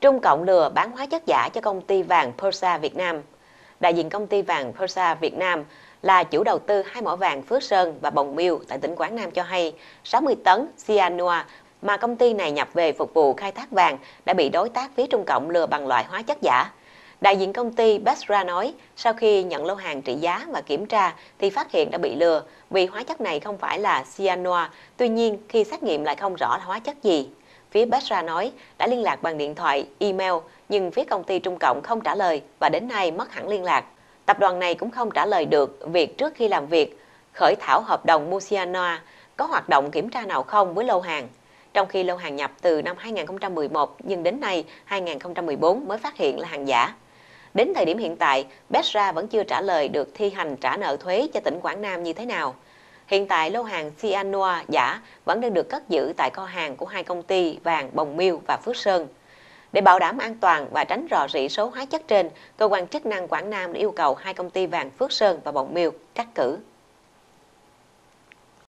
Trung Cộng lừa bán hóa chất giả cho công ty vàng Persa Việt Nam. Đại diện công ty vàng Persa Việt Nam là chủ đầu tư hai mỏ vàng Phước Sơn và Bồng Miêu tại tỉnh Quảng Nam cho hay 60 tấn cyanua mà công ty này nhập về phục vụ khai thác vàng đã bị đối tác phía Trung Cộng lừa bằng loại hóa chất giả. Đại diện công ty Besra nói, sau khi nhận lô hàng trị giá và kiểm tra thì phát hiện đã bị lừa vì hóa chất này không phải là cyanua, tuy nhiên khi xét nghiệm lại không rõ là hóa chất gì. Phía Petra nói đã liên lạc bằng điện thoại, email, nhưng phía công ty Trung Cộng không trả lời và đến nay mất hẳn liên lạc. Tập đoàn này cũng không trả lời được việc trước khi làm việc, khởi thảo hợp đồng Musianoa có hoạt động kiểm tra nào không với lô hàng. Trong khi lô hàng nhập từ năm 2011 nhưng đến nay 2014 mới phát hiện là hàng giả. Đến thời điểm hiện tại, Petra vẫn chưa trả lời được thi hành trả nợ thuế cho tỉnh Quảng Nam như thế nào. Hiện tại lô hàng cyanua giả vẫn đang được cất giữ tại kho hàng của hai công ty vàng Bồng Miêu và Phước Sơn. Để bảo đảm an toàn và tránh rò rỉ số hóa chất trên, cơ quan chức năng Quảng Nam đã yêu cầu hai công ty vàng Phước Sơn và Bồng Miêu cắt cử.